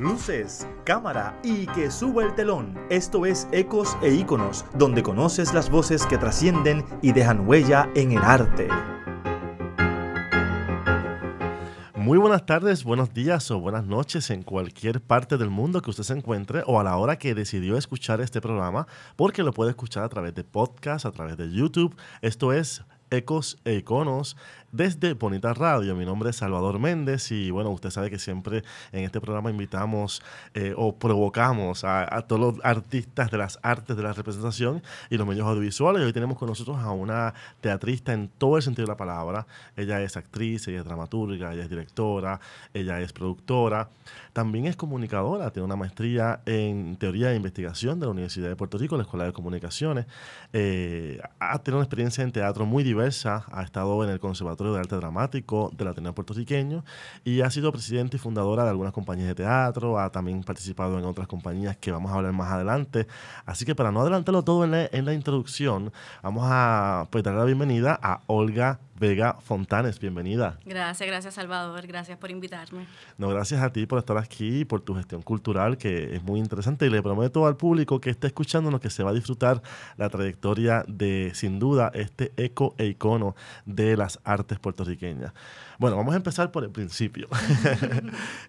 luces, cámara y que suba el telón. Esto es Ecos e Íconos, donde conoces las voces que trascienden y dejan huella en el arte. Muy buenas tardes, buenos días o buenas noches en cualquier parte del mundo que usted se encuentre o a la hora que decidió escuchar este programa, porque lo puede escuchar a través de podcast, a través de YouTube. Esto es Ecos e Iconos desde Bonita Radio. Mi nombre es Salvador Méndez y bueno, usted sabe que siempre en este programa invitamos eh, o provocamos a, todos los artistas de las artes de la representación y los medios audiovisuales. hoy tenemos con nosotros a una teatrista en todo el sentido de la palabra. Ella es actriz, ella es dramaturga, ella es directora, ella es productora. También es comunicadora, tiene una maestría en teoría e investigación de la Universidad de Puerto Rico, la Escuela de Comunicaciones. Eh, ha tenido una experiencia en teatro muy diversa, ha estado en el Conservatorio de Arte Dramático del Ateneo Puertorriqueño y ha sido presidenta y fundadora de algunas compañías de teatro, ha también participado en otras compañías que vamos a hablar más adelante. Así que para no adelantarlo todo en la, en la introducción, vamos a pues, dar la bienvenida a Olga Vega Fontanes, bienvenida. Gracias, gracias Salvador, gracias por invitarme. No, gracias a ti por estar aquí y por tu gestión cultural, que es muy interesante. Y le prometo al público que esté escuchándonos que se va a disfrutar la trayectoria de, sin duda, este eco e icono de las artes puertorriqueñas. Bueno, vamos a empezar por el principio.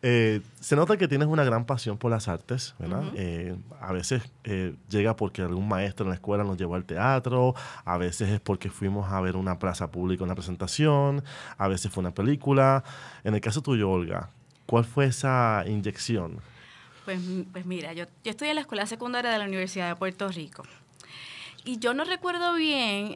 Eh, se nota que tienes una gran pasión por las artes, ¿verdad? Eh, a veces eh, llega porque algún maestro en la escuela nos llevó al teatro, a veces es porque fuimos a ver una plaza pública, una presentación, a veces fue una película. En el caso tuyo, Olga, ¿cuál fue esa inyección? Pues, pues mira, yo, yo estoy en la escuela secundaria de la Universidad de Puerto Rico. Y yo no recuerdo bien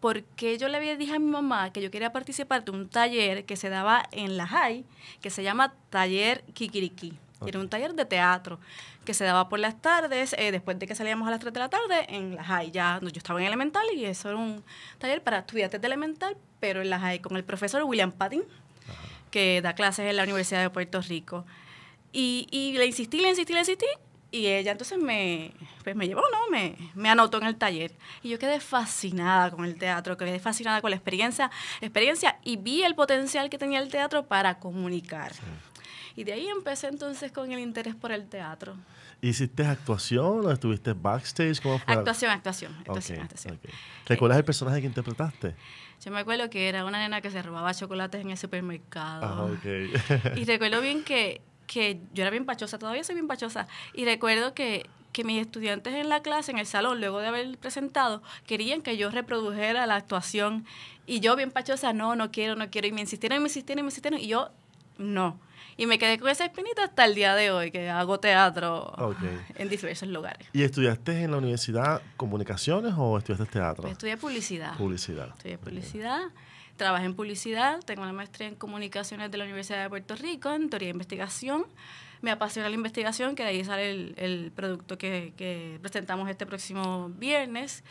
porque yo le había dicho a mi mamá que yo quería participar de un taller que se daba en la JAI, que se llama Taller Kikiriki. Era un taller de teatro que se daba por las tardes, eh, después de que salíamos a las 3 de la tarde en la JAI. Ya, yo estaba en elemental y eso era un taller para estudiantes de elemental, pero en la JAI con el profesor William Pattin, que da clases en la Universidad de Puerto Rico. y le insistí, le insistí, le insistí. Y ella entonces me, pues me llevó, ¿no? Me, me anotó en el taller. Y yo quedé fascinada con el teatro, quedé fascinada con la experiencia, experiencia y vi el potencial que tenía el teatro para comunicar. Y de ahí empecé entonces con el interés por el teatro. ¿Hiciste actuación o estuviste backstage? ¿Cómo fue? Actuación, actuación. actuación, el personaje que interpretaste? Yo me acuerdo que era una nena que se robaba chocolates en el supermercado. Ah, y recuerdo bien que, que yo era bien pachosa, todavía soy bien pachosa. Y recuerdo que que mis estudiantes en la clase, en el salón, luego de haber presentado, querían que yo reprodujera la actuación. Y yo, bien pachosa, no, no quiero, no quiero. Y me insistieron, y me insistieron, y me insistieron. Y yo, no. Y me quedé con esa espinita hasta el día de hoy, que hago teatro en diversos lugares. ¿Y estudiaste en la universidad comunicaciones o estudiaste teatro? estudié publicidad. Publicidad. Estudié publicidad. Trabajé en publicidad. Tengo una maestría en comunicaciones de la Universidad de Puerto Rico, en teoría de investigación me apasiona la investigación, que de ahí sale el, producto que, presentamos este próximo viernes.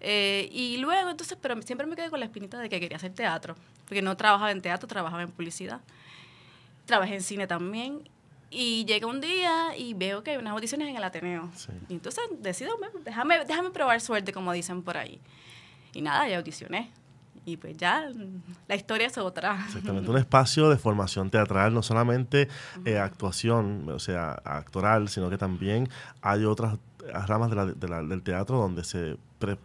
Eh, y luego, entonces, pero siempre me quedé con la espinita de que quería hacer teatro, porque no trabajaba en teatro, trabajaba en publicidad. Trabajé en cine también. Y llega un día y veo que hay unas audiciones en el Ateneo. Y entonces decido, déjame, déjame probar suerte, como dicen por ahí. Y nada, ya audicioné y pues ya la historia se otra. Exactamente, un espacio de formación teatral, no solamente eh, actuación, o sea, actoral, sino que también hay otras eh, ramas del teatro donde se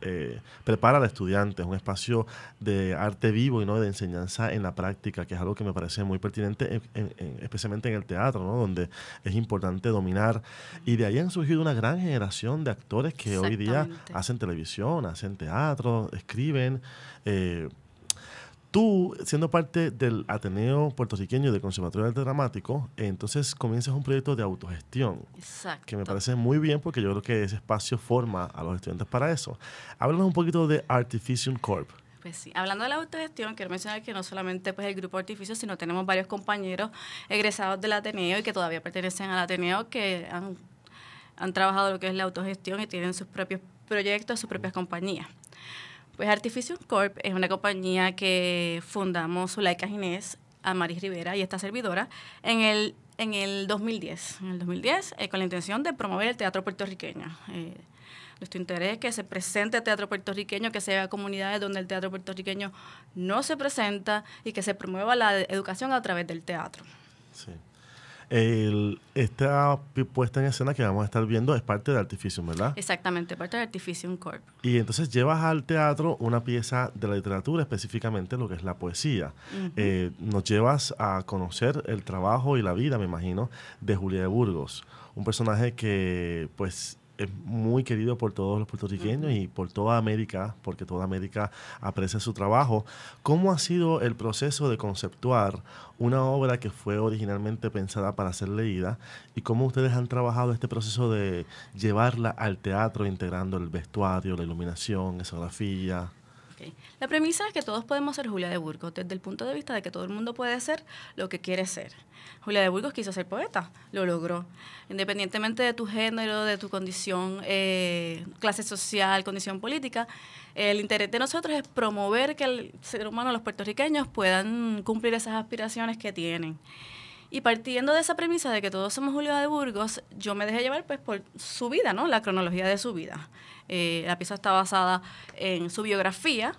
eh, prepara al estudiante, es un espacio de arte vivo y no de enseñanza en la práctica, que es algo que me parece muy pertinente, especialmente en el teatro, ¿no? donde es importante dominar. Y de ahí han surgido una gran generación de actores que hoy día hacen televisión, hacen teatro, escriben. Eh, tú, siendo parte del Ateneo Puertorriqueño de Conservatorio de Arte Dramático, entonces comienzas un proyecto de autogestión. Exacto. Que me parece muy bien porque yo creo que ese espacio forma a los estudiantes para eso. Háblanos un poquito de Artificium Corp. Pues sí, hablando de la autogestión, quiero mencionar que no solamente pues, el grupo Artificio, sino tenemos varios compañeros egresados del Ateneo y que todavía pertenecen al Ateneo que han, han trabajado lo que es la autogestión y tienen sus propios proyectos, sus propias compañías. Pues Artificio Corp es una compañía que fundamos Zulaika Ginés, Amaris Rivera y esta servidora en el, en el 2010. En el 2010 eh, con la intención de promover el teatro puertorriqueño. Eh, nuestro interés es que se presente el teatro puertorriqueño, que sea vea comunidades donde el teatro puertorriqueño no se presenta y que se promueva la educación a través del teatro. Sí. El, esta puesta en escena que vamos a estar viendo es parte de Artificium, ¿verdad? Exactamente, parte de Artificium Corp. Y entonces llevas al teatro una pieza de la literatura, específicamente lo que es la poesía. Eh, nos llevas a conocer el trabajo y la vida, me imagino, de Julia de Burgos, un personaje que pues es muy querido por todos los puertorriqueños y por toda América, porque toda América aprecia su trabajo. ¿Cómo ha sido el proceso de conceptuar una obra que fue originalmente pensada para ser leída y cómo ustedes han trabajado este proceso de llevarla al teatro integrando el vestuario, la iluminación, escenografía? La premisa es que todos podemos ser Julia de Burgos, desde el punto de vista de que todo el mundo puede ser lo que quiere ser. Julia de Burgos quiso ser poeta, lo logró. Independientemente de tu género, de tu condición, eh, clase social, condición política, el interés de nosotros es promover que el ser humano, los puertorriqueños, puedan cumplir esas aspiraciones que tienen. Y partiendo de esa premisa de que todos somos Julia de Burgos, yo me dejé llevar pues, por su vida, ¿no? La cronología de su vida. Eh, la pieza está basada en su biografía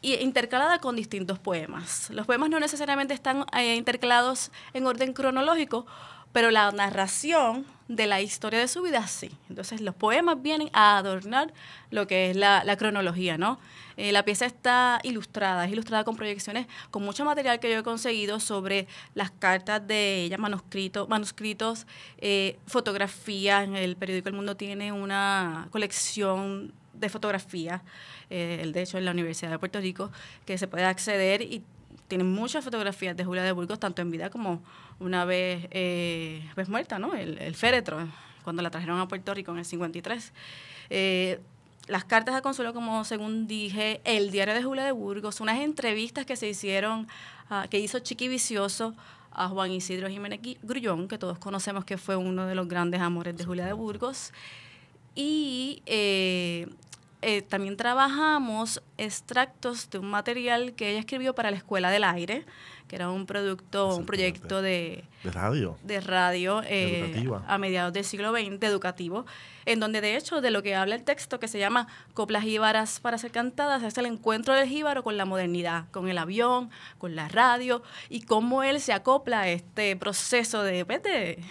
y intercalada con distintos poemas. Los poemas no necesariamente están eh, intercalados en orden cronológico, pero la narración de la historia de su vida, sí. Entonces los poemas vienen a adornar lo que es la, cronología, ¿no? Eh, la pieza está ilustrada, es ilustrada con proyecciones, con mucho material que yo he conseguido sobre las cartas de ella, manuscritos, manuscritos eh, fotografías. En el periódico El Mundo tiene una colección de fotografías, eh, de hecho en la Universidad de Puerto Rico, que se puede acceder y tiene muchas fotografías de Julia de Burgos, tanto en vida como una vez, eh, pues, muerta, ¿no? El, féretro, cuando la trajeron a Puerto Rico en el 53. Eh, las cartas de Consuelo, como según dije, el diario de Julia de Burgos, unas entrevistas que se hicieron, que hizo Chiqui Vicioso a Juan Isidro Jiménez Grullón, que todos conocemos que fue uno de los grandes amores de Julia de Burgos. Y eh, eh, también trabajamos extractos de un material que ella escribió para la Escuela del Aire, que era un producto, un proyecto de, radio, de radio eh, a mediados del siglo XX, educativo, en donde de hecho de lo que habla el texto que se llama Coplas jíbaras para ser cantadas es el encuentro del jíbaro con la modernidad, con el avión, con la radio y cómo él se acopla a este proceso de, de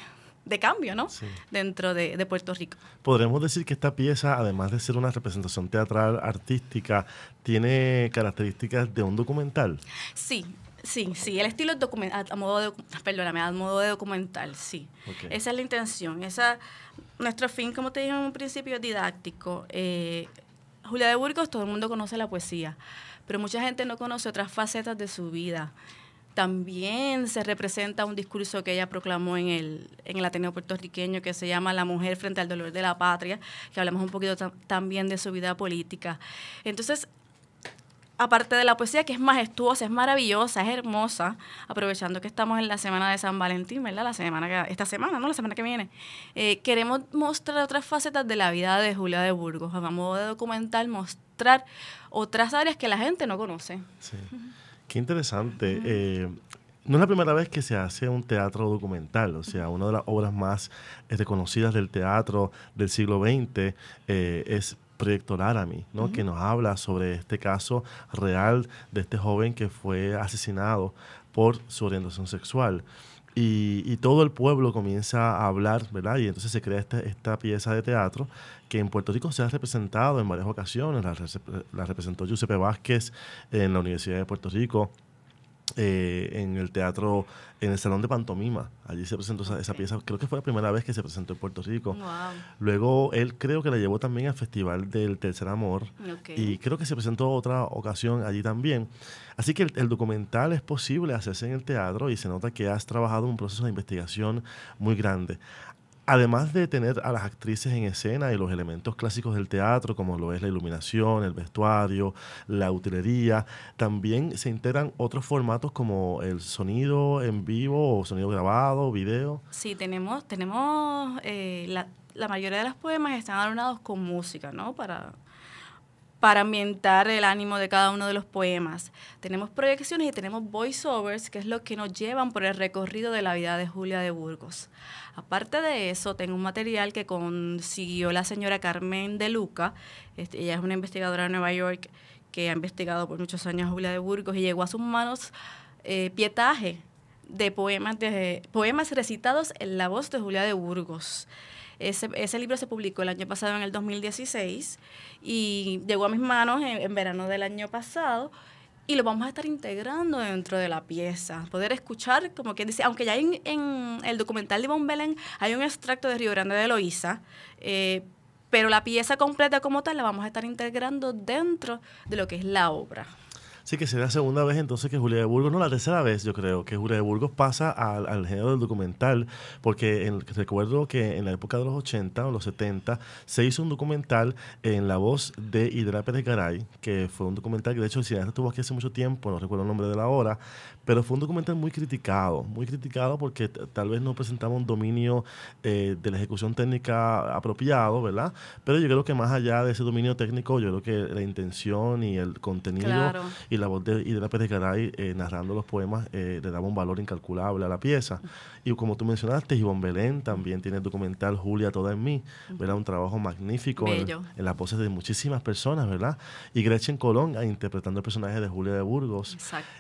de cambio, ¿no? Dentro de, Puerto Rico. Podremos decir que esta pieza, además de ser una representación teatral artística, tiene características de un documental. Sí. Sí, sí, el estilo es documental, a modo de, perdóname, a modo de documental, sí. Esa es la intención. Esa, nuestro fin, como te dije en un principio, es didáctico. Eh, Julia de Burgos, todo el mundo conoce la poesía, pero mucha gente no conoce otras facetas de su vida también se representa un discurso que ella proclamó en el, en el Ateneo puertorriqueño que se llama La mujer frente al dolor de la patria, que hablamos un poquito también de su vida política. Entonces, aparte de la poesía que es majestuosa, es maravillosa, es hermosa, aprovechando que estamos en la semana de San Valentín, ¿verdad? La semana que, esta semana, ¿no? La semana que viene. Eh, queremos mostrar otras facetas de la vida de Julia de Burgos, a modo de documental, mostrar otras áreas que la gente no conoce. Sí. Qué interesante. Eh, no es la primera vez que se hace un teatro documental, o sea, una de las obras más reconocidas este, del teatro del siglo XX eh, es Proyecto Laramie, ¿no? que nos habla sobre este caso real de este joven que fue asesinado por su orientación sexual. Y, todo el pueblo comienza a hablar, ¿verdad? Y entonces se crea esta, esta pieza de teatro que en Puerto Rico se ha representado en varias ocasiones. La, representó Giuseppe Vázquez en la Universidad de Puerto Rico. Eh, en el teatro, en el Salón de Pantomima. Allí se presentó esa, pieza, creo que fue la primera vez que se presentó en Puerto Rico. Luego él creo que la llevó también al Festival del Tercer Amor y creo que se presentó otra ocasión allí también. Así que el, el, documental es posible hacerse en el teatro y se nota que has trabajado un proceso de investigación muy grande además de tener a las actrices en escena y los elementos clásicos del teatro, como lo es la iluminación, el vestuario, la utilería, también se integran otros formatos como el sonido en vivo o sonido grabado, video. Sí, tenemos, tenemos eh, la, la mayoría de los poemas están adornados con música, ¿no? Para para ambientar el ánimo de cada uno de los poemas. Tenemos proyecciones y tenemos voiceovers, que es lo que nos llevan por el recorrido de la vida de Julia de Burgos. Aparte de eso, tengo un material que consiguió la señora Carmen de Luca, este, ella es una investigadora de Nueva York que ha investigado por muchos años a Julia de Burgos y llegó a sus manos eh, pietaje de poemas, de poemas recitados en la voz de Julia de Burgos. Ese, libro se publicó el año pasado, en el 2016, y llegó a mis manos en, verano del año pasado y lo vamos a estar integrando dentro de la pieza. Poder escuchar, como quien dice, aunque ya en, el documental de Bon Belén hay un extracto de Río Grande de Loíza, eh, pero la pieza completa como tal la vamos a estar integrando dentro de lo que es la obra. Sí, que sería la segunda vez entonces que Julia de Burgos, no, la tercera vez yo creo, que Julia de Burgos pasa al, género del documental, porque recuerdo que en la época de los 80 o los 70 se hizo un documental en la voz de Hidra Pérez Garay, que fue un documental que de hecho el cineasta estuvo aquí hace mucho tiempo, no recuerdo el nombre de la hora, pero fue un documental muy criticado, muy criticado porque tal vez no presentaba un dominio eh, de la ejecución técnica apropiado, ¿verdad? Pero yo creo que más allá de ese dominio técnico, yo creo que la intención y el contenido claro la voz de Idela Pérez Garay eh, narrando los poemas eh, le daba un valor incalculable a la pieza. Y como tú mencionaste, Ivonne Belén también tiene el documental Julia Toda en mí, ¿verdad? Un trabajo magnífico en, la las voces de muchísimas personas, ¿verdad? Y Gretchen Colón ah, interpretando el personaje de Julia de Burgos.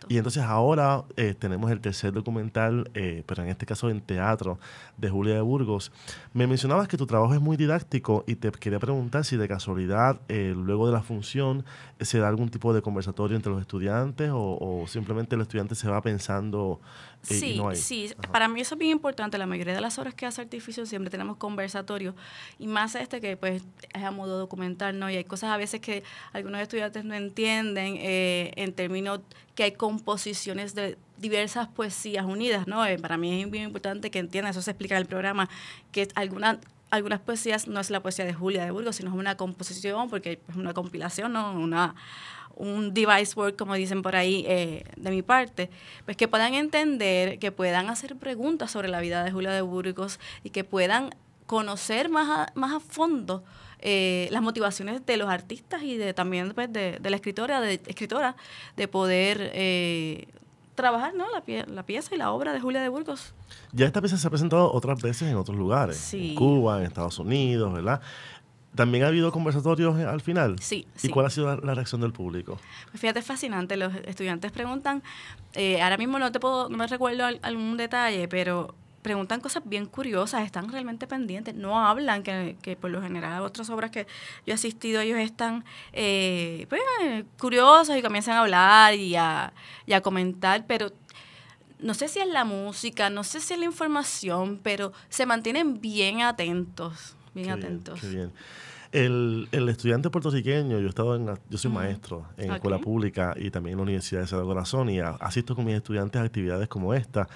Y entonces ahora eh, tenemos el tercer documental, pero en este caso en teatro, de Julia de Burgos. Me mencionabas que tu trabajo es muy didáctico y te quería preguntar si de casualidad, luego de la función, se da algún tipo de conversatorio entre los estudiantes o, simplemente el estudiante se va pensando sí, no hay? Sí, para mí eso es bien importante. La mayoría de las horas que hace Artificio siempre tenemos conversatorios y más este que pues es a modo documental, ¿no? Y hay cosas a veces que algunos estudiantes no entienden eh, en términos que hay composiciones de diversas poesías unidas, ¿no? Eh, para mí es bien importante que entiendan, eso se explica en el programa, que algunas algunas poesías no es la poesía de Julia de Burgos, sino es una composición, porque es una compilación, ¿no? una un device work, como dicen por ahí, eh, de mi parte, pues que puedan entender, que puedan hacer preguntas sobre la vida de Julia de Burgos y que puedan conocer más a, más a fondo eh, las motivaciones de los artistas y de también pues, de, la escritora de, escritora, de poder eh, trabajar ¿no? La, pieza y la obra de Julia de Burgos. Ya esta pieza se ha presentado otras veces en otros lugares, en Cuba, en Estados Unidos, ¿verdad? ¿También ha habido conversatorios al final? Sí. ¿Y cuál ha sido la reacción del público? Pues fíjate, es fascinante. Los estudiantes preguntan, eh, ahora mismo no te puedo, no me recuerdo algún detalle, pero preguntan cosas bien curiosas, están realmente pendientes, no hablan, que, por lo general otras obras que yo he asistido, ellos están eh, pues, eh, curiosos y comienzan a hablar y a, y a comentar, pero no sé si es la música, no sé si es la información, pero se mantienen bien atentos bien atentos. El, estudiante puertorriqueño, yo he estado en yo soy maestro en escuela pública y también en la Universidad de Sagrado Corazón y asisto con mis estudiantes a actividades como esta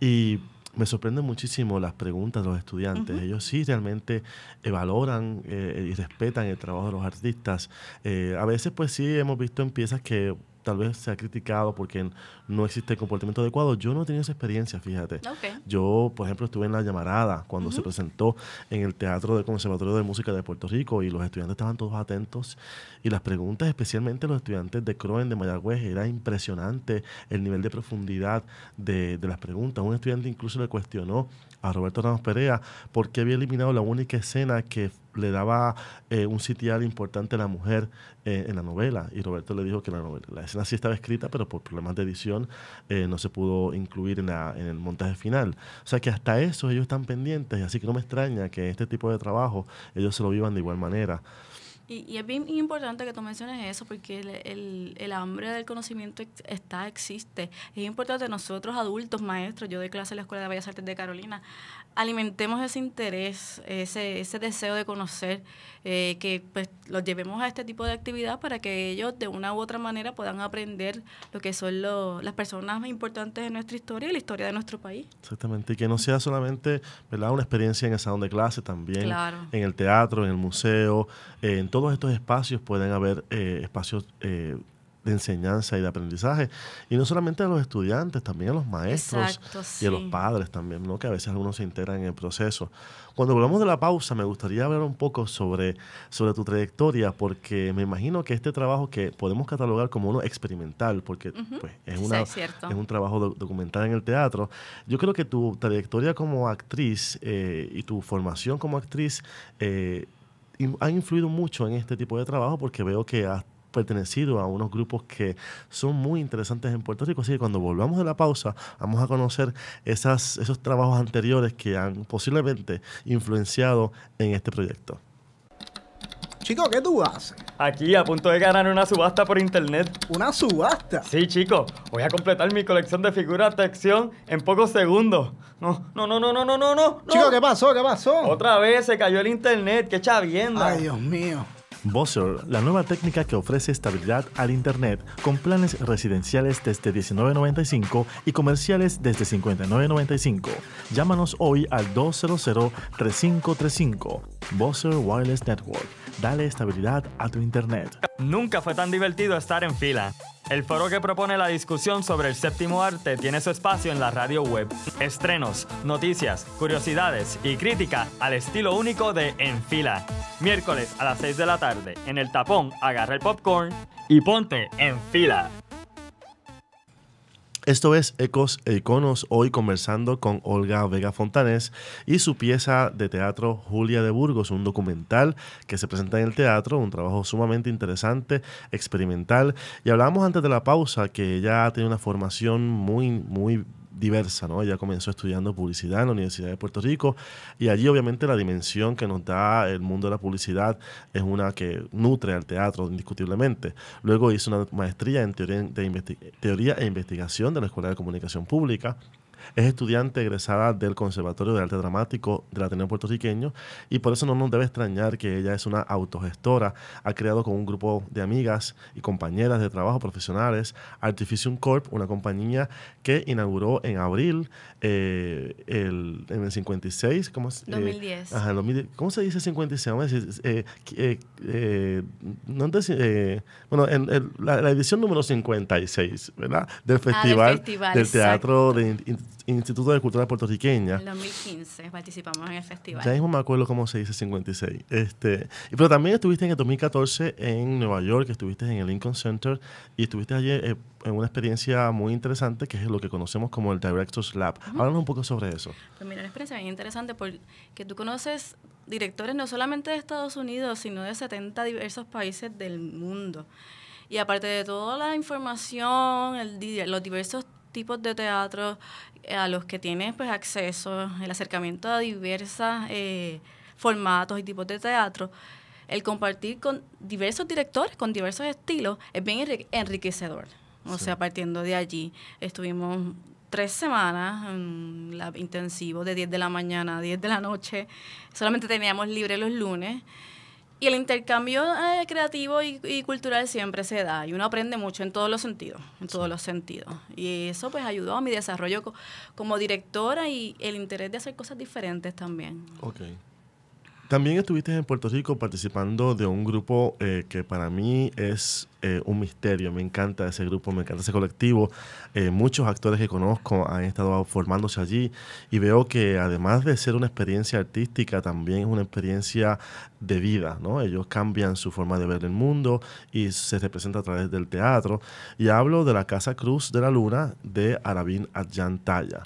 y me sorprende muchísimo las preguntas de los estudiantes. Ellos sí realmente valoran eh, y respetan el trabajo de los artistas. Eh, a veces pues sí hemos visto en piezas que tal vez se ha criticado porque no existe el comportamiento adecuado. Yo no he tenido esa experiencia, fíjate. Yo, por ejemplo, estuve en La Llamarada cuando se presentó en el Teatro del Conservatorio de Música de Puerto Rico y los estudiantes estaban todos atentos y las preguntas, especialmente los estudiantes de Croen, de Mayagüez, era impresionante el nivel de profundidad de las preguntas. Un estudiante incluso le cuestionó a Roberto Ramos Perea por qué había eliminado la única escena que le daba eh, un sitial importante a la mujer eh, en la novela y Roberto le dijo que la, novela, la escena sí estaba escrita, pero por problemas de edición eh, no se pudo incluir en, la, en, el montaje final. O sea que hasta eso ellos están pendientes, así que no me extraña que este tipo de trabajo ellos se lo vivan de igual manera. Y, es bien importante que tú menciones eso porque el, el, hambre del conocimiento está, existe. Es importante nosotros adultos, maestros, yo doy clase en la Escuela de Bellas Artes de Carolina, alimentemos ese interés, ese, deseo de conocer, eh, que pues, los llevemos a este tipo de actividad para que ellos de una u otra manera puedan aprender lo que son las personas más importantes de nuestra historia y la historia de nuestro país. Exactamente, y que no sea solamente ¿verdad? una experiencia en el salón de clase, también en el teatro, en el museo, eh, en todos estos espacios pueden haber eh, espacios de enseñanza y de aprendizaje. Y no solamente a los estudiantes, también a los maestros y a los padres también, ¿no? que a veces algunos se integran en el proceso. Cuando hablamos de la pausa, me gustaría hablar un poco sobre, sobre tu trayectoria, porque me imagino que este trabajo que podemos catalogar como uno experimental, porque pues, es, una, es, un trabajo documental en el teatro, yo creo que tu trayectoria como actriz eh, y tu formación como actriz... Eh, han influido mucho en este tipo de trabajo porque veo que hasta pertenecido a unos grupos que son muy interesantes en Puerto Rico. Así que cuando volvamos de la pausa, vamos a conocer esas, esos trabajos anteriores que han posiblemente influenciado en este proyecto. Chico, ¿qué tú haces? Aquí, a punto de ganar una subasta por internet. ¿Una subasta? Sí, chico. Voy a completar mi colección de figuras de acción en pocos segundos. No, no, no, no, no, no, no, no. Chico, ¿qué pasó? ¿Qué pasó? Otra vez se cayó el internet. ¡Qué chavienda! Ay, Dios mío. Buzzer, la nueva técnica que ofrece estabilidad al Internet con planes residenciales desde 19.95 y comerciales desde 59.95. Llámanos hoy al 200-3535. Buzzer Wireless Network. Dale estabilidad a tu Internet. Nunca fue tan divertido estar en fila. El foro que propone la discusión sobre el séptimo arte tiene su espacio en la radio web. Estrenos, noticias, curiosidades y crítica al estilo único de Enfila. Miércoles a las 6 de la tarde, en el tapón, agarra el popcorn y ponte en fila. Esto es Ecos e Iconos, hoy conversando con Olga Vega Fontanés y su pieza de teatro Julia de Burgos, un documental que se presenta en el teatro, un trabajo sumamente interesante, experimental. Y hablábamos antes de la pausa que ella tiene una formación muy, muy diversa, ¿no? Ella comenzó estudiando publicidad en la Universidad de Puerto Rico y allí obviamente la dimensión que nos da el mundo de la publicidad es una que nutre al teatro indiscutiblemente. Luego hizo una maestría en teoría e investigación de la Escuela de Comunicación Pública es estudiante egresada del Conservatorio de Arte Dramático del Ateneo Puertorriqueño y por eso no nos debe extrañar que ella es una autogestora. Ha creado con un grupo de amigas y compañeras de trabajo profesionales Artificium Corp, una compañía que inauguró en abril eh, en el 56, ¿cómo es? 2010. Eh, ajá, ¿Cómo se dice 56? Eh, bueno, la, edición número 56, ¿verdad? Del ah, del, festival, del teatro de Instituto de Cultura Puertorriqueña. En 2015 participamos en el festival. Ya mismo me acuerdo cómo se dice 56. Este, pero también estuviste en el 2014 en Nueva York, estuviste en el Lincoln Center y estuviste allí eh, en una experiencia muy interesante que es lo que conocemos como el Directors Lab. Háblanos un poco sobre eso. Pues mira, una experiencia bien interesante porque tú conoces directores no solamente de Estados Unidos, sino de 70 diversos países del mundo. Y aparte de toda la información, el, los diversos tipos de teatro eh, a los que tiene pues, acceso, el acercamiento a diversos eh, formatos y tipos de teatro, el compartir con diversos directores, con diversos estilos, es bien enriquecedor. O sea, partiendo de allí, estuvimos tres semanas en mm, intensivo de 10 de la mañana a 10 de la noche. Solamente teníamos libre los lunes. Y el intercambio eh, creativo y, cultural siempre se da y uno aprende mucho en todos los sentidos, en todos los sentidos. Y eso pues ayudó a mi desarrollo como directora y el interés de hacer cosas diferentes también. Okay. También estuviste en Puerto Rico participando de un grupo eh, que para mí es eh, un misterio. Me encanta ese grupo, me encanta ese colectivo. Eh, muchos actores que conozco han estado formándose allí y veo que además de ser una experiencia artística, también es una experiencia de vida. ¿no? Ellos cambian su forma de ver el mundo y se representa a través del teatro. Y hablo de la Casa Cruz de la Luna de Arabín Adjantaya.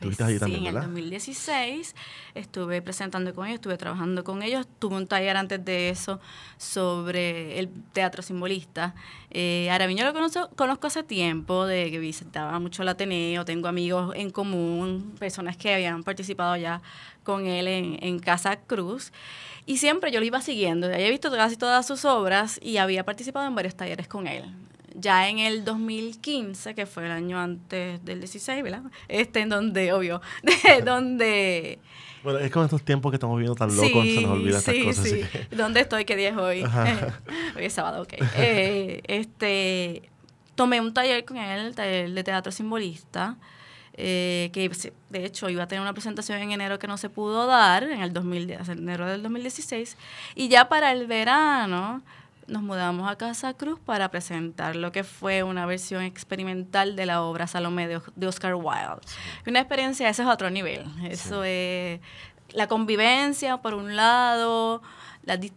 Pues sí, en el 2016 estuve presentando con ellos, estuve trabajando con ellos. Tuve un taller antes de eso sobre el teatro simbolista. Eh, yo lo conozco, conozco hace tiempo, de que visitaba mucho el Ateneo, tengo amigos en común, personas que habían participado ya con él en, Casa Cruz. Y siempre yo lo iba siguiendo, ya había visto casi todas sus obras y había participado en varios talleres con él ya en el 2015, que fue el año antes del 16, ¿verdad? Este, en donde, obvio, de, donde... Bueno, es con estos tiempos que estamos viviendo tan locos, se nos olvida cosas. Sí, sí. Que... ¿Dónde estoy? ¿Qué día es hoy? hoy es sábado, ok. Eh, este, tomé un taller con él, el de teatro simbolista, eh, que pues, de hecho iba a tener una presentación en enero que no se pudo dar, en el enero del 2016, y ya para el verano nos mudamos a Casa Cruz para presentar lo que fue una versión experimental de la obra Salomé de, Oscar Wilde. Una experiencia, eso es otro nivel. Eso es la convivencia, por un lado,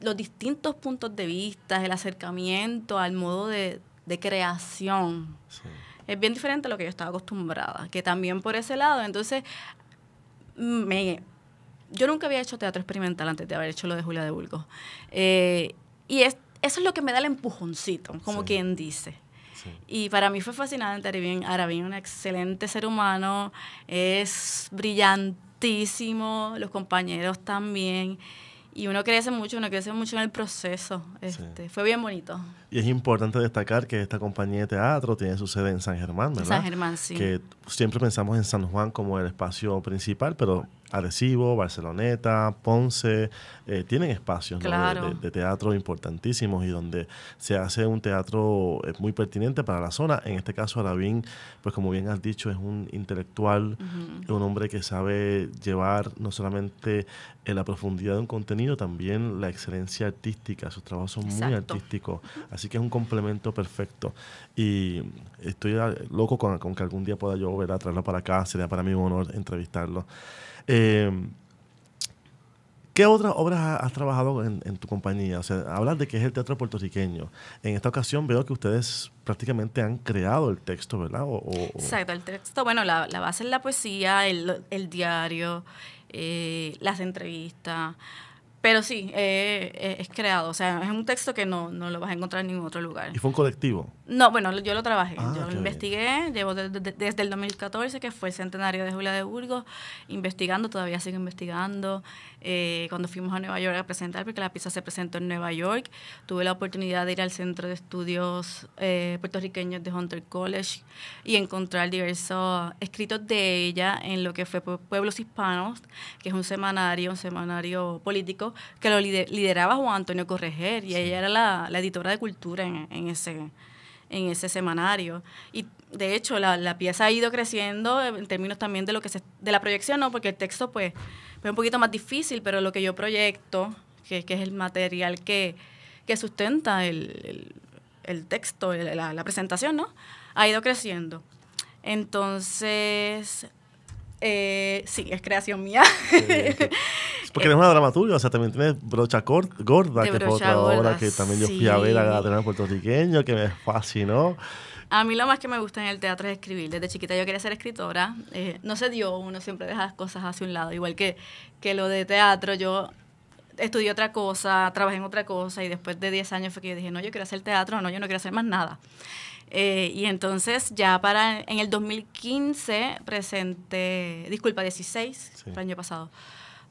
los distintos puntos de vista, el acercamiento al modo de, de creación. Es bien diferente a lo que yo estaba acostumbrada, que también por ese lado. Entonces, me, yo nunca había hecho teatro experimental antes de haber hecho lo de Julia de Burgos. Eh, y es eso es lo que me da el empujoncito, como quien dice. Y para mí fue fascinante Aravín. es un excelente ser humano, es brillantísimo, los compañeros también. Y uno crece mucho, uno crece mucho en el proceso. Este, Fue bien bonito. Y es importante destacar que esta compañía de teatro tiene su sede en San Germán, ¿verdad? San Germán, sí. Que siempre pensamos en San Juan como el espacio principal, pero Arecibo, Barceloneta, Ponce, eh, tienen espacios de, teatro importantísimos y donde se hace un teatro eh, muy pertinente para la zona. En este caso, Arabín, pues como bien has dicho, es un intelectual, un hombre que sabe llevar no solamente en eh, la profundidad de un contenido, también la excelencia artística. Sus trabajos son muy artísticos. Así que es un complemento perfecto. Y estoy ah, loco con, que algún día pueda yo ver a traerlo para acá. Sería para mí un honor entrevistarlo. Em, ¿Qué otras obras has trabajado en, tu compañía? O sea, hablas de que es el teatro puertorriqueño. En esta ocasión veo que ustedes prácticamente han creado el texto, ¿verdad? Exacto, el texto, bueno, la, base es la poesía, el, diario, eh, las entrevistas. Pero sí, eh, eh, es creado. O sea, es un texto que no, no lo vas a encontrar en ningún otro lugar. ¿Y fue un colectivo? No, bueno, yo lo trabajé. Ah, yo lo investigué, llevo desde el 2014, que fue el centenario de Julia de Burgos, investigando, todavía sigo investigando. Eh, cuando fuimos a Nueva York a presentar, porque la pieza se presentó en Nueva York, tuve la oportunidad de ir al Centro de Estudios eh, Puertorriqueños de Hunter College y encontrar diversos escritos de ella en lo que fue Pueblos Hispanos, que es un semanario, un semanario político, que lo lideraba Juan Antonio Correger, y ella era la, editora de cultura en ese en ese semanario. Y de hecho, la, la, pieza ha ido creciendo en términos también de lo que se, de la proyección, ¿no? Porque el texto, pues, es un poquito más difícil, pero lo que yo proyecto, que, que es el material que, que sustenta el, el, texto, la, presentación, ¿no? Ha ido creciendo. Entonces, eh, sí, es creación mía. Porque eres una dramaturga, o sea, también tienes brocha gorda, que fue otra gorda, que también yo fui a ver a la puertorriqueño, que me fascinó. A mí lo más que me gusta en el teatro es escribir. Desde chiquita yo quería ser escritora. Eh, no se dio, uno siempre deja las cosas hacia un lado. Igual que, que lo de teatro, yo estudié otra cosa, trabajé en otra cosa y después de 10 años fue que yo dije, no, yo quiero hacer teatro, no, yo no quiero hacer más nada. Eh, y entonces ya para en el 2015 presenté, disculpa, 16, el año pasado,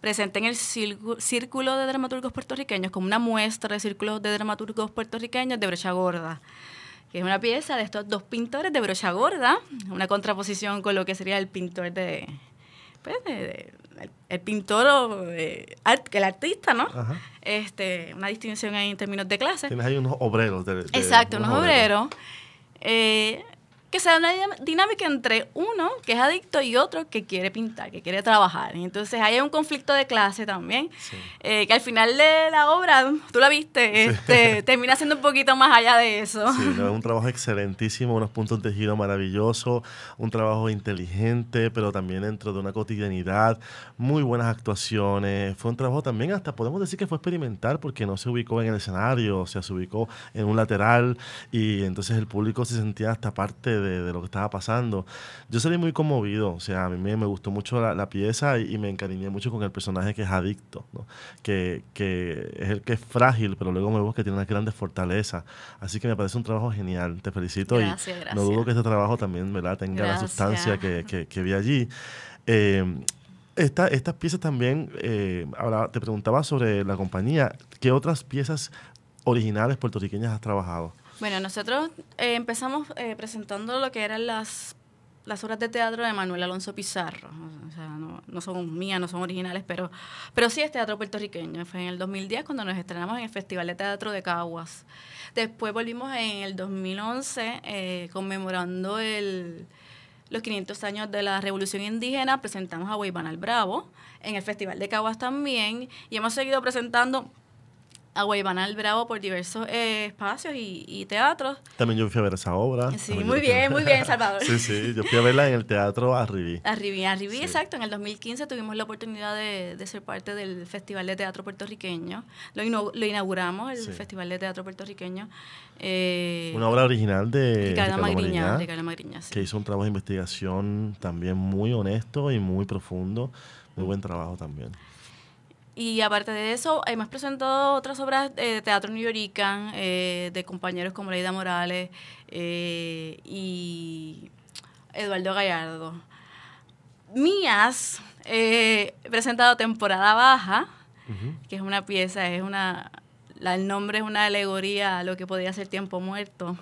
presente en el Círculo de Dramaturgos Puertorriqueños, como una muestra de Círculos de Dramaturgos Puertorriqueños de Brocha Gorda, que es una pieza de estos dos pintores de Brocha Gorda, una contraposición con lo que sería el pintor de... Pues, el, pintor o eh, el artista, ¿no? Este, una distinción ahí en términos de clase. Tienes ahí unos obreros. De, Exacto, unos, obreros. Eh, que sea una dinámica entre uno que es adicto y otro que quiere pintar, que quiere trabajar. Entonces hay un conflicto de clase también, eh, que al final de la obra, tú la viste, este, termina siendo un poquito más allá de eso. Sí, es un trabajo excelentísimo, unos puntos de giro maravillosos, un trabajo inteligente, pero también dentro de una cotidianidad, muy buenas actuaciones. Fue un trabajo también hasta, podemos decir que fue experimental, porque no se ubicó en el escenario, o sea, se ubicó en un lateral y entonces el público se sentía hasta parte de, lo que estaba pasando. Yo salí muy conmovido, o sea, a mí me, gustó mucho la, la pieza y, me encariñé mucho con el personaje que es adicto, que, que es el que es frágil, pero luego me veo que tiene unas grandes fortalezas. Así que me parece un trabajo genial, te felicito y no dudo que este trabajo también ¿verdad? tenga la sustancia que, que, vi allí. Eh, esta, estas piezas también, eh, ahora te preguntaba sobre la compañía, ¿qué otras piezas originales puertorriqueñas has trabajado? Bueno, nosotros eh, empezamos eh, presentando lo que eran las, las obras de teatro de Manuel Alonso Pizarro. O sea, no, son mías, no son originales, pero, pero sí es teatro puertorriqueño. Fue en el 2010 cuando nos estrenamos en el Festival de Teatro de Caguas. Después volvimos en el 2011 eh, conmemorando el, los 500 años de la Revolución Indígena, presentamos a al Bravo en el Festival de Caguas también y hemos seguido presentando a Guaybanal Bravo por diversos eh, espacios y, teatros. También yo fui a ver esa obra. Sí, muy bien, muy bien, Salvador. sí, sí, yo fui a verla en el teatro Arribí. Arribí, Arribí, exacto. En el 2015 tuvimos la oportunidad de, ser parte del Festival de Teatro Puertorriqueño. Lo, lo inauguramos, el Festival de Teatro Puertorriqueño. Eh, Una obra original de Ricardo, Ricardo Magriña, Magriña, Ricardo Magriña sí. que hizo un trabajo de investigación también muy honesto y muy profundo. Muy buen trabajo también. Y aparte de eso, hemos presentado otras obras de teatro new eh, de compañeros como Leida Morales eh, y Eduardo Gallardo. Mías, eh, he presentado Temporada Baja, que es una pieza, es una, el nombre es una alegoría a lo que podía ser Tiempo Muerto.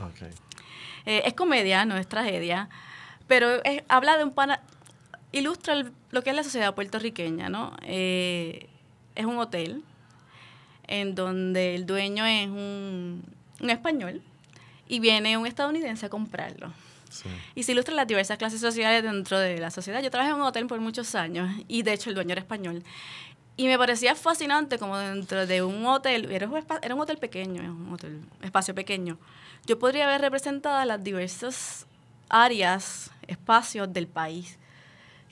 Eh, es comedia, no es tragedia, pero habla de un pan ilustra lo que es la sociedad puertorriqueña, ¿no? es un hotel en donde el dueño es un, un español y viene un estadounidense a comprarlo. Y se ilustran las diversas clases sociales dentro de la sociedad. Yo trabajé en un hotel por muchos años y de hecho el dueño era español. Y me parecía fascinante como dentro de un hotel, era un, era un hotel pequeño, un hotel, espacio pequeño, yo podría haber representado las diversas áreas, espacios del país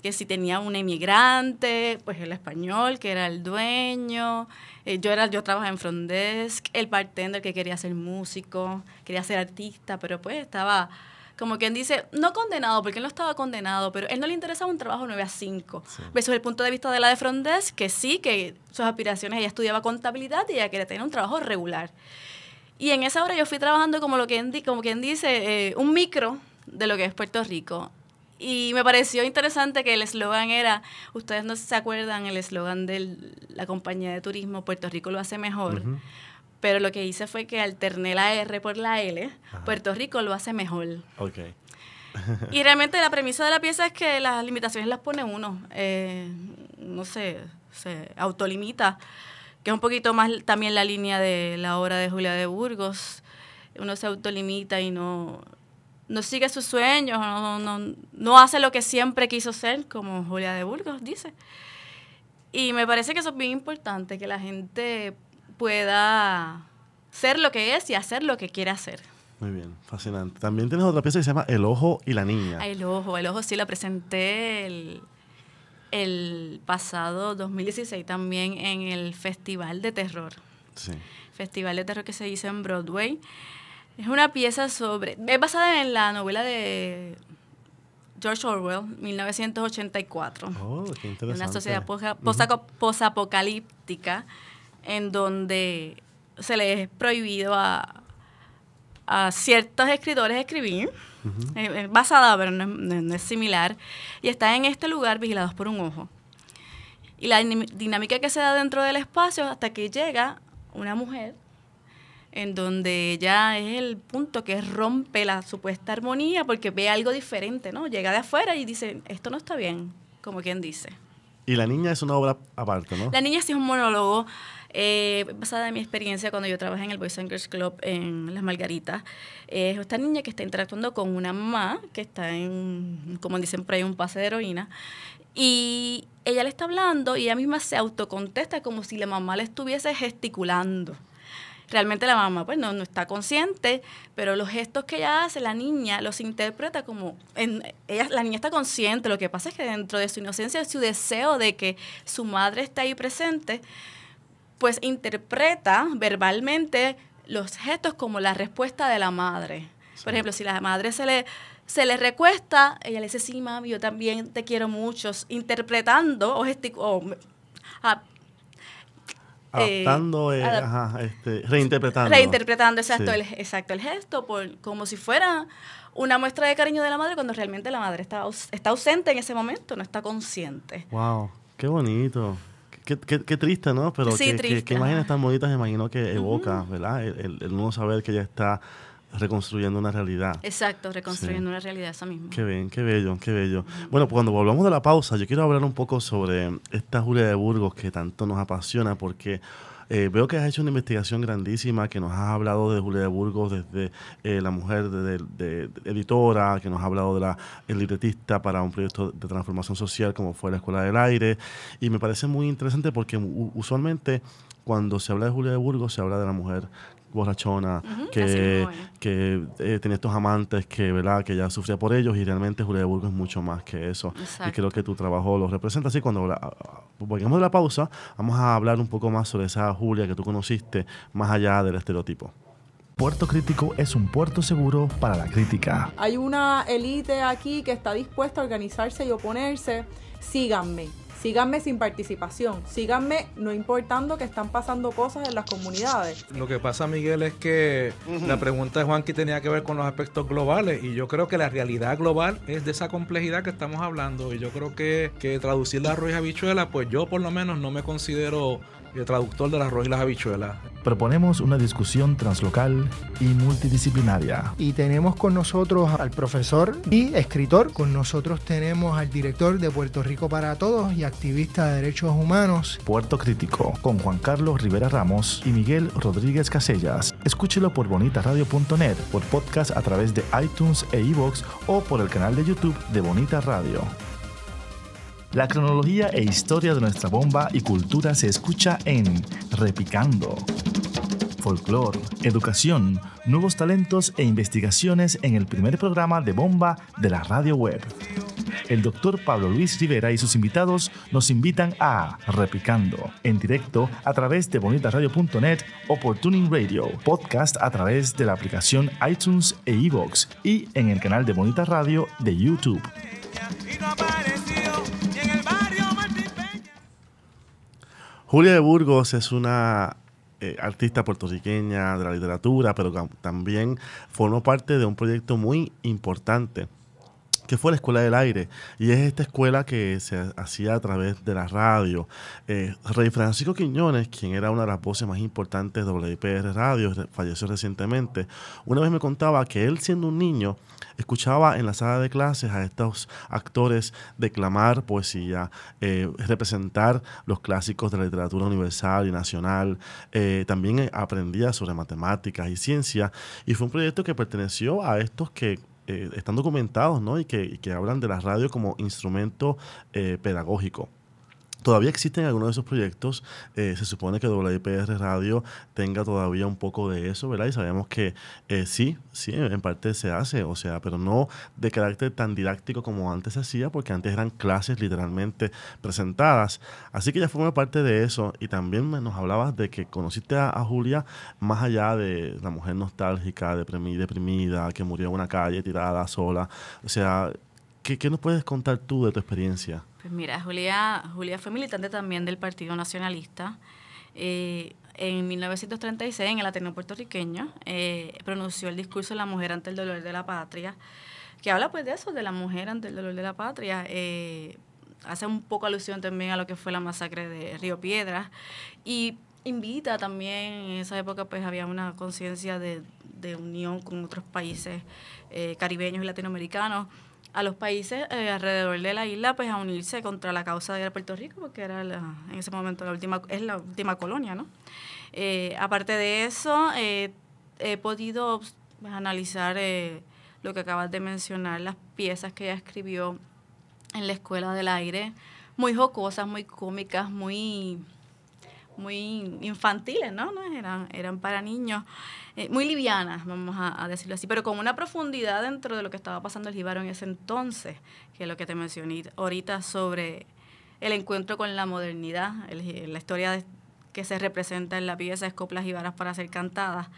que si tenía un emigrante, pues el español, que era el dueño, eh, yo, era, yo trabajaba en Frondesk, el bartender que quería ser músico, quería ser artista, pero pues estaba como quien dice, no condenado, porque él no estaba condenado, pero él no le interesaba un trabajo 9 a 5. Sí. Versus el punto de vista de la de Frondes, que sí, que sus aspiraciones, ella estudiaba contabilidad y ella quería tener un trabajo regular. Y en esa hora yo fui trabajando como, lo que, como quien dice, eh, un micro de lo que es Puerto Rico. Y me pareció interesante que el eslogan era, ustedes no se acuerdan el eslogan de la compañía de turismo, Puerto Rico lo hace mejor. Pero lo que hice fue que alterné la R por la L, Puerto Rico lo hace mejor. Okay. y realmente la premisa de la pieza es que las limitaciones las pone uno. Eh, no sé, se autolimita, que es un poquito más también la línea de la obra de Julia de Burgos. Uno se autolimita y no, no sigue sus sueños, no, hace lo que siempre quiso ser, como Julia de Burgos dice. Y me parece que eso es bien importante, que la gente pueda ser lo que es y hacer lo que quiere hacer. Muy bien, fascinante. También tienes otra pieza que se llama El Ojo y la Niña. El Ojo, El Ojo sí la presenté el, pasado 2016 también en el Festival de Terror. Sí. Festival de Terror que se dice en Broadway. Es una pieza sobre... Es basada en la novela de George Orwell, 1984. Oh, qué interesante. Una sociedad posapocalíptica en donde se les es prohibido a, ciertos escritores escribir. Es basada, pero no, es similar. Y está en este lugar vigilados por un ojo. Y la dinámica que se da dentro del espacio hasta que llega una mujer en donde ya es el punto que rompe la supuesta armonía porque ve algo diferente, ¿no? Llega de afuera y dice, esto no está bien, como quien dice. Y la niña es una obra aparte, ¿no? La niña sí es un monólogo eh, basada en mi experiencia cuando yo trabajé en el Boys and Girls Club en Las Margaritas. Es esta niña que está interactuando con una mamá que está en, como dicen por un pase de heroína. Y ella le está hablando y ella misma se autocontesta como si la mamá le estuviese gesticulando realmente la mamá pues no, está consciente, pero los gestos que ella hace, la niña los interpreta como, en, ella, la niña está consciente, lo que pasa es que dentro de su inocencia, su deseo de que su madre esté ahí presente, pues interpreta verbalmente los gestos como la respuesta de la madre. Por ejemplo, si la madre se le, se le recuesta, ella le dice, sí, mami, yo también te quiero mucho, interpretando o, o ah, Adaptando, eh, ajá, este, reinterpretando. Reinterpretando, exacto, el, exacto el gesto, por, como si fuera una muestra de cariño de la madre cuando realmente la madre está, está ausente en ese momento, no está consciente. ¡Wow! ¡Qué bonito! Qué, qué, triste, ¿no? Pero sí, qué, triste. qué, imágenes tan bonitas, imagino que evoca, ¿verdad? El, el no saber que ya está reconstruyendo una realidad. Exacto, reconstruyendo una realidad, eso mismo. Qué bien, qué bello, qué bello. Bueno, pues cuando volvamos de la pausa, yo quiero hablar un poco sobre esta Julia de Burgos que tanto nos apasiona porque... Eh, veo que has hecho una investigación grandísima, que nos has hablado de Julia de Burgos, desde eh, la mujer de, editora, que nos has hablado de la el libretista para un proyecto de transformación social como fue la Escuela del Aire. Y me parece muy interesante porque usualmente cuando se habla de Julia de Burgos se habla de la mujer borrachona, que, que eh, estos amantes que, ¿verdad? que ya sufría por ellos y realmente Julia de Burgos es mucho más que eso. Y creo que tu trabajo lo representa. Así cuando volvemos de la pausa, vamos a hablar un poco más sobre esa Julia que tú conociste más allá del estereotipo. Puerto Crítico es un puerto seguro para la crítica. Hay una élite aquí que está dispuesta a organizarse y oponerse. Síganme. Síganme sin participación, síganme no importando que están pasando cosas en las comunidades. Lo que pasa, Miguel, es que la pregunta de Juanqui tenía que ver con los aspectos globales y yo creo que la realidad global es de esa complejidad que estamos hablando y yo creo que, que traducirla a Ruiz Habichuela, pues yo por lo menos no me considero el traductor de arroz y las habichuelas. Proponemos una discusión translocal y multidisciplinaria. Y tenemos con nosotros al profesor y escritor. Con nosotros tenemos al director de Puerto Rico para Todos y activista de derechos humanos. Puerto Crítico, con Juan Carlos Rivera Ramos y Miguel Rodríguez Casellas. Escúchelo por bonitaradio.net, por podcast a través de iTunes e iVoox o por el canal de YouTube de Bonita Radio. La cronología e historia de nuestra bomba y cultura se escucha en Repicando. Folclor, educación, nuevos talentos e investigaciones en el primer programa de bomba de la radio web. El doctor Pablo Luis Rivera y sus invitados nos invitan a Repicando en directo a través de bonitaradio.net o por Tuning Radio, podcast a través de la aplicación iTunes e iVoox y en el canal de Bonita Radio de YouTube. Julia de Burgos es una eh, artista puertorriqueña de la literatura, pero también formó parte de un proyecto muy importante que fue la Escuela del Aire. Y es esta escuela que se hacía a través de la radio. Eh, Rey Francisco Quiñones, quien era una de las voces más importantes de WIPR Radio, falleció recientemente, una vez me contaba que él siendo un niño escuchaba en la sala de clases a estos actores declamar poesía, eh, representar los clásicos de la literatura universal y nacional. Eh, también aprendía sobre matemáticas y ciencia y fue un proyecto que perteneció a estos que eh, están documentados ¿no? y, que, que, hablan de la radio como instrumento eh, pedagógico. Todavía existen algunos de esos proyectos. Eh, se supone que WIPR Radio tenga todavía un poco de eso, ¿verdad? Y sabemos que eh, sí, sí, en parte se hace, o sea, pero no de carácter tan didáctico como antes se hacía, porque antes eran clases literalmente presentadas. Así que ya una parte de eso. Y también nos hablabas de que conociste a, Julia más allá de la mujer nostálgica, deprimida, que murió en una calle tirada sola. O sea, ¿qué, qué nos puedes contar tú de tu experiencia? Pues mira, Julia, Julia fue militante también del Partido Nacionalista. Eh, en 1936, en el Ateneo puertorriqueño, eh, pronunció el discurso La mujer ante el dolor de la patria, que habla pues de eso, de la mujer ante el dolor de la patria. Eh, hace un poco alusión también a lo que fue la masacre de Río Piedras y invita también, en esa época pues había una conciencia de, unión con otros países caribeños y latinoamericanos a los países eh, alrededor de la isla pues a unirse contra la causa de Puerto Rico porque era la, en ese momento la última es la última colonia no eh, aparte de eso eh, he podido analizar lo que acabas de mencionar las piezas que ella escribió en la escuela del aire muy jocosas muy cómicas muy muy infantiles, ¿no? ¿No? Eran, eran para niños, eh, muy livianas, vamos a, decirlo así, pero con una profundidad dentro de lo que estaba pasando el jíbaro en ese entonces, que es lo que te mencioné ahorita sobre el encuentro con la modernidad, la historia que se representa en la pieza es Coplas Jíbaras para ser cantadas.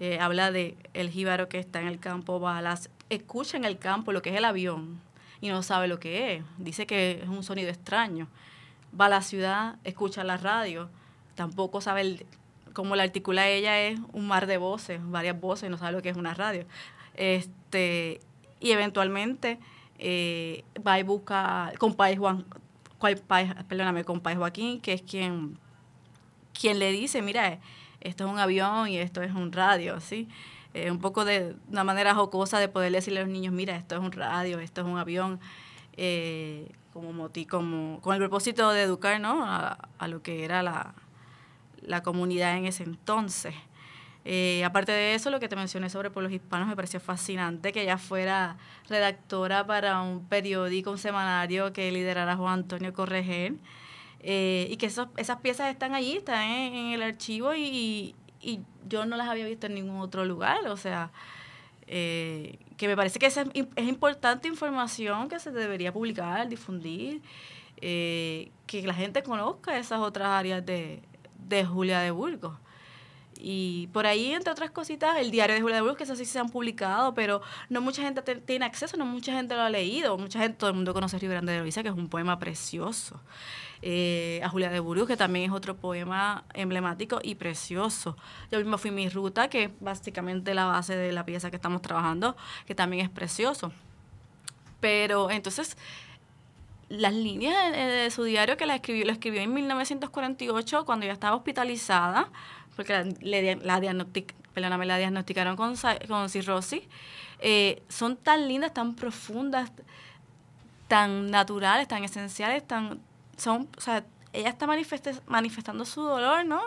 Eh, habla de el jíbaro que está en el campo, va las, escucha en el campo lo que es el avión y no sabe lo que es, dice que es un sonido extraño. Va a la ciudad, escucha la radio, tampoco sabe cómo la articula ella es un mar de voces, varias voces, no sabe lo que es una radio. Este, y eventualmente eh, va y busca con País Juan, perdóname, con Joaquín, que es quien, quien le dice, mira, esto es un avión y esto es un radio, ¿sí? Eh, un poco de una manera jocosa de poder decirle a los niños, mira, esto es un radio, esto es un avión, eh, como como, con el propósito de educar, ¿no? a lo que era la, la comunidad en ese entonces. Eh, aparte de eso, lo que te mencioné sobre pueblos hispanos me pareció fascinante que ella fuera redactora para un periódico, un semanario que liderara Juan Antonio Corregen, eh, y que esas piezas están allí, están en, el archivo y, y, yo no las había visto en ningún otro lugar. O sea, eh, que me parece que es, importante información que se debería publicar, difundir, que la gente conozca esas otras áreas de, de Julia de Burgos. Y por ahí, entre otras cositas, el diario de Julia de Burgos, que eso sí se han publicado, pero no mucha gente tiene acceso, no mucha gente lo ha leído. Mucha gente, todo el mundo conoce Río Grande de Loiza, que es un poema precioso. Eh, a Julia de Burgos, que también es otro poema emblemático y precioso. Yo mismo fui Mi Ruta, que es básicamente la base de la pieza que estamos trabajando, que también es precioso. Pero entonces, las líneas eh, de, su diario que la escribió, lo escribió en 1948 cuando ya estaba hospitalizada, porque la, la, diagnosticaron con, con cirrosis, eh, son tan lindas, tan profundas, tan naturales, tan esenciales, tan son, ella está manifestando su dolor, ¿no?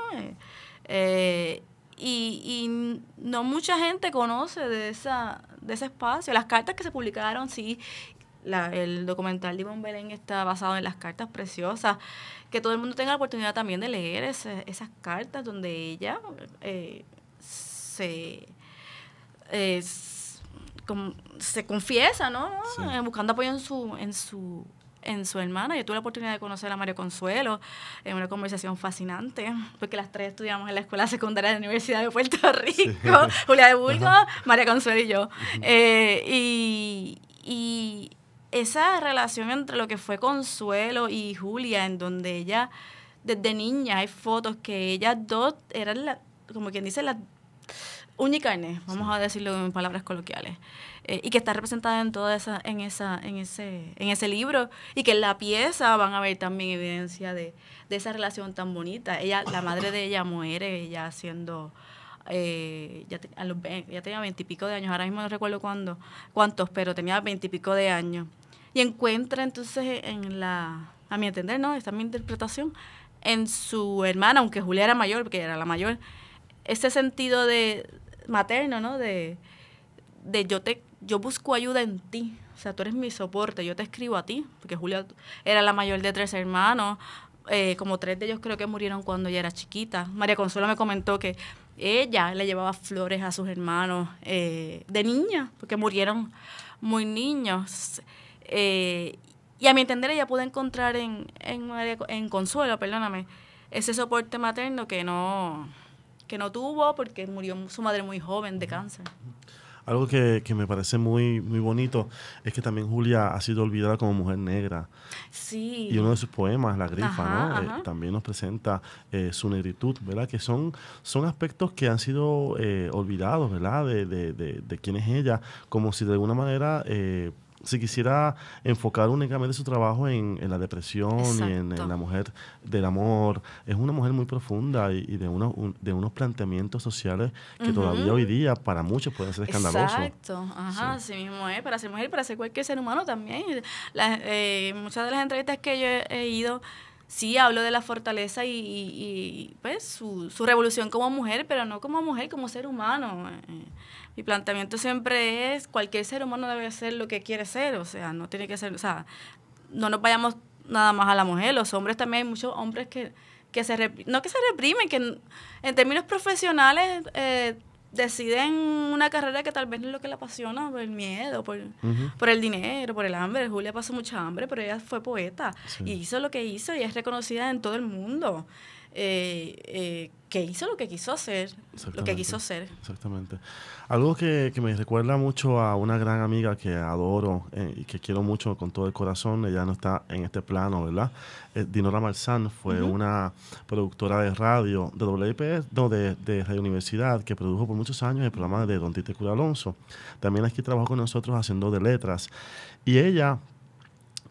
Eh, y, no mucha gente conoce de, esa, de ese espacio. Las cartas que se publicaron, sí, la, el documental de Ivonne Belén está basado en las cartas preciosas. Que todo el mundo tenga la oportunidad también de leer esas cartas donde ella eh, se, eh, se confiesa, ¿no? Eh, buscando apoyo en su, en su en su hermana. Yo tuve la oportunidad de conocer a Mario Consuelo en una conversación fascinante, porque las tres estudiamos en la escuela secundaria de la Universidad de Puerto Rico, Julia de Bulgo, María Consuelo y yo. y esa relación entre lo que fue Consuelo y Julia, en donde ella, desde niña, hay fotos que ellas dos eran, la, como quien dice, las unicarnes, vamos a decirlo en palabras coloquiales, eh, y que está representada en toda esa, en esa, en ese, en ese libro, y que en la pieza van a ver también evidencia de, de esa relación tan bonita. Ella, la madre de ella muere, ella siendo eh, ya, ya tenía veintipico de años, ahora mismo no recuerdo cuándo, cuántos, pero tenía veintipico de años. Y encuentra entonces en la, a mi entender, ¿no? Esta es mi interpretación, en su hermana, aunque Julia era mayor, porque era la mayor, ese sentido de materno, ¿no? De, de yo te yo busco ayuda en ti. O sea, tú eres mi soporte, yo te escribo a ti, porque Julia era la mayor de tres hermanos, eh, como tres de ellos creo que murieron cuando ella era chiquita. María Consuelo me comentó que ella le llevaba flores a sus hermanos eh, de niña, porque murieron muy niños. Eh, y a mi entender ella pudo encontrar en, en, en, Consuelo, perdóname, ese soporte materno que no, que no tuvo porque murió su madre muy joven de cáncer. Algo que, me parece muy, muy bonito es que también Julia ha sido olvidada como mujer negra. Sí. Y uno de sus poemas, La Grifa, ¿no? Eh, también nos presenta eh, su negritud, ¿verdad? Que son, son aspectos que han sido eh, olvidados, ¿verdad? De, de, de, de, quién es ella, como si de alguna manera si quisiera enfocar únicamente su trabajo en, la depresión y en, la mujer del amor, es una mujer muy profunda y, de, unos, de unos planteamientos sociales que todavía hoy día para muchos pueden ser escandalosos. Exacto, ajá, sí. así mismo es, para ser mujer, para ser cualquier ser humano también. Eh, muchas de las entrevistas que yo he, ido sí hablo de la fortaleza y, y pues su, su, revolución como mujer, pero no como mujer, como ser humano. Eh, mi planteamiento siempre es, cualquier ser humano debe ser lo que quiere ser, o sea, no tiene que ser, o sea, no nos vayamos nada más a la mujer, los hombres también, hay muchos hombres que, que se, no que se reprimen, que en, términos profesionales eh, deciden una carrera que tal vez no es lo que le apasiona, por el miedo, por, por el dinero, por el hambre. Julia pasó mucha hambre, pero ella fue poeta y hizo lo que hizo y es reconocida en todo el mundo. Eh, eh, que hizo lo que quiso hacer, lo que quiso hacer Exactamente. Algo que, me recuerda mucho a una gran amiga que adoro eh, y que quiero mucho con todo el corazón, ella no está en este plano, ¿verdad? Dinora Marzán fue una productora de radio de WIPS, no, de, Radio Universidad, que produjo por muchos años el programa de Don Tite Cura Alonso. También aquí trabajó con nosotros haciendo de letras. Y ella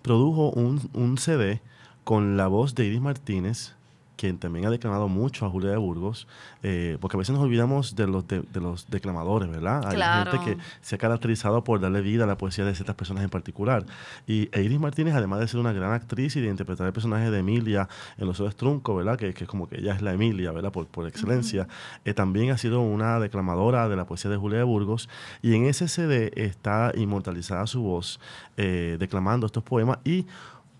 produjo un, un CD con la voz de Iris Martínez, quien también ha declamado mucho a Julia de Burgos, eh, porque a veces nos olvidamos de los, de, los declamadores, ¿verdad? Hay gente que se ha caracterizado por darle vida a la poesía de ciertas personas en particular. Y Iris Martínez, además de ser una gran actriz y de interpretar el personaje de Emilia en Los Ojos Trunco, ¿verdad? Que, es como que ella es la Emilia, ¿verdad? Por, por excelencia. Eh, también ha sido una declamadora de la poesía de Julia de Burgos y en ese CD está inmortalizada su voz eh, declamando estos poemas y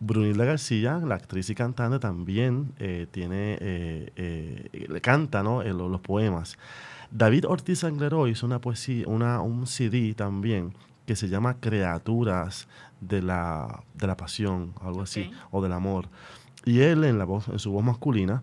Brunilda García, la actriz y cantante, también eh, tiene, eh, eh, le canta los, poemas. David Ortiz Angleroy hizo una poesía, una, un CD también que se llama Criaturas de la, Pasión, algo así, o del amor. Y él, en, la voz, en su voz masculina,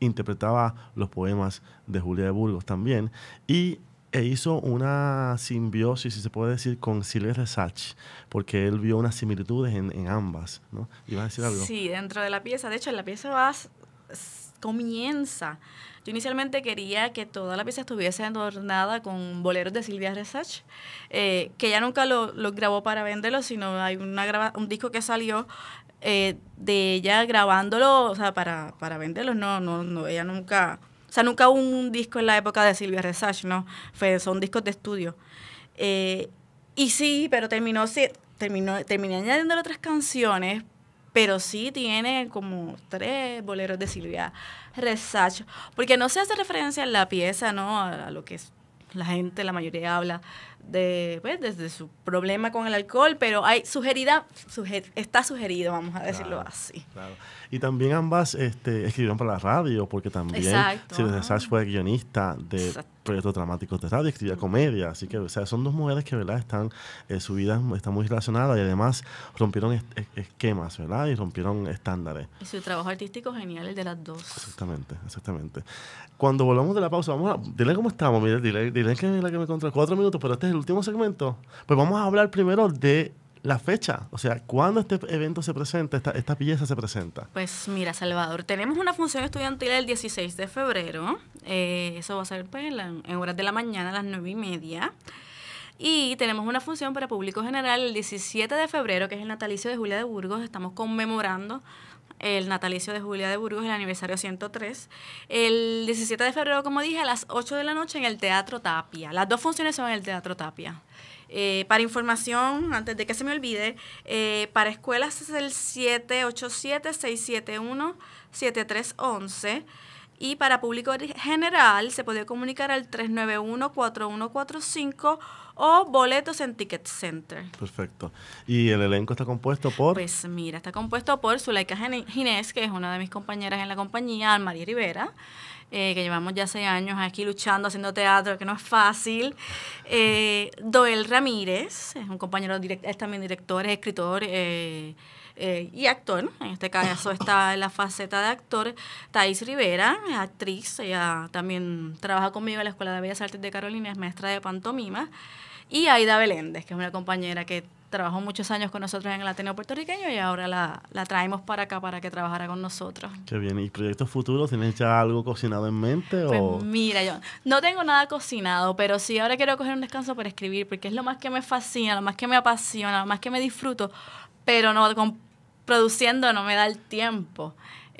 interpretaba los poemas de Julia de Burgos también. Y e hizo una simbiosis, si se puede decir, con Silvia Resach, porque él vio unas similitudes en, en ambas, ¿no? ¿Ibas a decir algo? Sí, dentro de la pieza. De hecho, la pieza va, comienza. Yo inicialmente quería que toda la pieza estuviese adornada con boleros de Silvia Resach, eh, que ella nunca los lo grabó para venderlos, sino hay una un disco que salió eh, de ella grabándolo, o sea, para, para venderlos. No, no, no, ella nunca o sea, nunca hubo un disco en la época de Silvia Resach, ¿no? Fue, son discos de estudio. Eh, y sí, pero terminó, terminó, terminé añadiendo otras canciones, pero sí tiene como tres boleros de Silvia Resach, porque no se hace referencia en la pieza, ¿no? A, lo que la gente, la mayoría habla de, pues, desde su problema con el alcohol, pero hay sugerida, está sugerido, vamos a decirlo así. Y también ambas este, escribieron para la radio, porque también si desde Sash fue guionista de proyectos dramáticos de radio, escribía comedia, así que o sea, son dos mujeres que ¿verdad? están, eh, su vida está muy relacionada y además rompieron esquemas, ¿verdad? Y rompieron estándares. Y su trabajo artístico genial, el de las dos. Exactamente, exactamente. Cuando volvamos de la pausa, vamos a, dile cómo estamos, dile, dile que, la que me encontré cuatro minutos, pero este el último segmento, pues vamos a hablar primero de la fecha, o sea, ¿cuándo este evento se presenta, esta, pieza se presenta? Pues mira, Salvador, tenemos una función estudiantil el 16 de febrero, eh, eso va a ser pues, en horas de la mañana a las 9 y media. Y tenemos una función para público general el 17 de febrero, que es el natalicio de Julia de Burgos. Estamos conmemorando el natalicio de Julia de Burgos, el aniversario 103. El 17 de febrero, como dije, a las 8 de la noche en el Teatro Tapia. Las dos funciones son en el Teatro Tapia. Eh, para información, antes de que se me olvide, eh, para escuelas es el 787-671-7311 y para público general se puede comunicar al 391-4145 o boletos en Ticket Center. Perfecto. ¿Y el elenco está compuesto por? Pues mira, está compuesto por Zuleika Ginés, que es una de mis compañeras en la compañía, María Rivera. Eh, que llevamos ya seis años aquí luchando, haciendo teatro, que no es fácil. Eh, Doel Ramírez, es un compañero, direct, es también director, es escritor, eh, eh, y actor. En este caso está la faceta de actor. Thais Rivera actriz, ella también trabaja conmigo en la Escuela de Bellas Artes de Carolina, es maestra de pantomima. Y Aida Beléndez, que es una compañera que trabajó muchos años con nosotros en el Ateneo Puertorriqueño y ahora la, traemos para acá para que trabajara con nosotros. Qué bien. ¿Y proyectos futuros? ¿Tienes ya algo cocinado en mente? Pues mira, yo no tengo nada cocinado, pero sí ahora quiero coger un descanso para escribir porque es lo más que me fascina, lo más que me apasiona, lo más que me disfruto, pero no produciendo no me da el tiempo.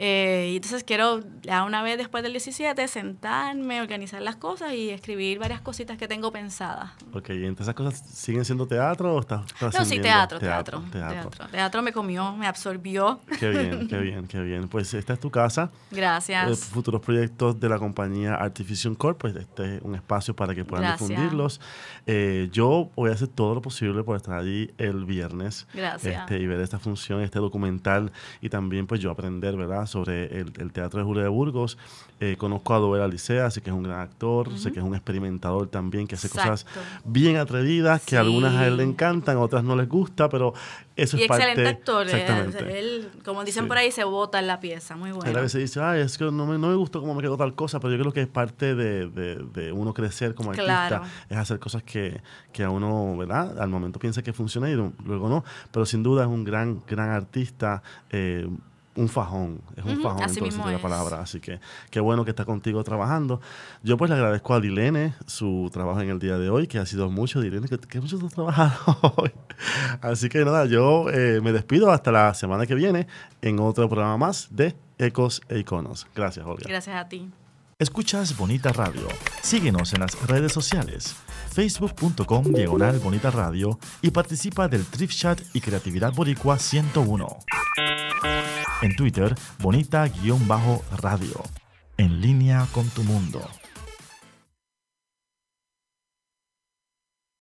Eh, y entonces quiero ya una vez después del 17 sentarme, organizar las cosas y escribir varias cositas que tengo pensadas. Ok, ¿y entonces esas cosas siguen siendo teatro o estás, No, sí, teatro teatro teatro, teatro teatro, me comió, me absorbió. Qué bien, qué bien, qué bien. Pues esta es tu casa. Gracias. Eh, futuros proyectos de la compañía Artificium Corp, pues este es un espacio para que puedan difundirlos. Eh, yo voy a hacer todo lo posible por estar allí el viernes. Gracias. Este, y ver esta función, este documental y también pues yo aprender, ¿verdad? sobre el, Teatro de Julio de Burgos. Eh, conozco a Dover Alicea, así que es un gran actor, sé que es un experimentador también, que hace cosas bien atrevidas, que algunas a él le encantan, otras no les gusta, pero eso es parte... Y excelente actor. ¿eh? Exactamente. Él, como dicen por ahí, se bota en la pieza, muy bueno. a veces dice, ay, es que no me, no me gustó cómo me quedó tal cosa, pero yo creo que es parte de, de, de uno crecer como artista, es hacer cosas que, que a uno, ¿verdad? Al momento piensa que funciona y luego no, pero sin duda es un gran, gran artista. Eh, un fajón, es un fajón Así de palabra. Así que qué bueno que está contigo trabajando. Yo pues le agradezco a Dilene su trabajo en el día de hoy, que ha sido mucho, Dilene, que, mucho has trabajado hoy. Así que nada, yo eh, me despido hasta la semana que viene en otro programa más de Ecos e Iconos. Gracias, Olga. Gracias a ti. Escuchas Bonita Radio. Síguenos en las redes sociales facebook.com diagonal bonita radio y participa del trip Chat y Creatividad Boricua 101. En Twitter, bonita-radio. En línea con tu mundo.